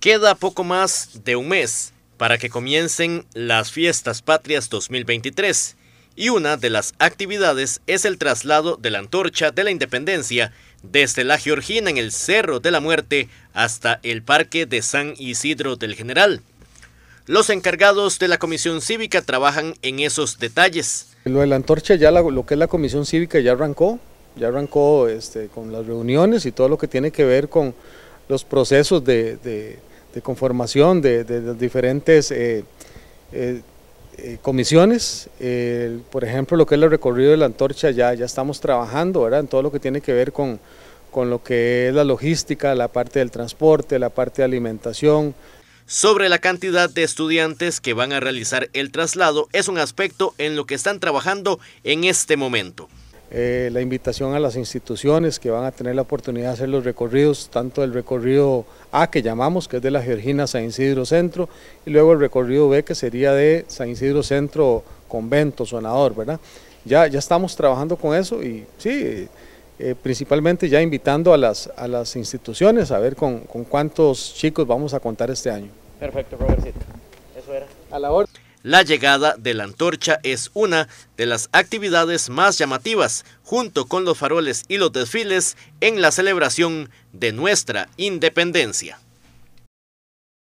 Queda poco más de un mes para que comiencen las fiestas patrias 2023 y una de las actividades es el traslado de la antorcha de la independencia desde la Georgina en el Cerro de la Muerte hasta el Parque de San Isidro del General. Los encargados de la Comisión Cívica trabajan en esos detalles. Lo de la antorcha, ya lo que es la Comisión Cívica ya arrancó, ya arrancó este, con las reuniones y todo lo que tiene que ver con los procesos de de conformación de, de, diferentes eh, eh, eh, comisiones. por ejemplo, lo que es el recorrido de la antorcha, ya, ya estamos trabajando ¿verdad? en todo lo que tiene que ver con, con lo que es la logística, la parte del transporte, la parte de alimentación. Sobre la cantidad de estudiantes que van a realizar el traslado es un aspecto en lo que están trabajando en este momento. Eh, la invitación a las instituciones que van a tener la oportunidad de hacer los recorridos, tanto el recorrido A que llamamos, que es de la Georgina San Isidro Centro, y luego el recorrido B que sería de San Isidro Centro Convento, Sonador, ¿verdad? Ya, ya estamos trabajando con eso y sí, eh, principalmente ya invitando a las, las instituciones a ver con, cuántos chicos vamos a contar este año. Perfecto, Robertito. Eso era. A la orden. La llegada de la antorcha es una de las actividades más llamativas, junto con los faroles y los desfiles, en la celebración de nuestra independencia.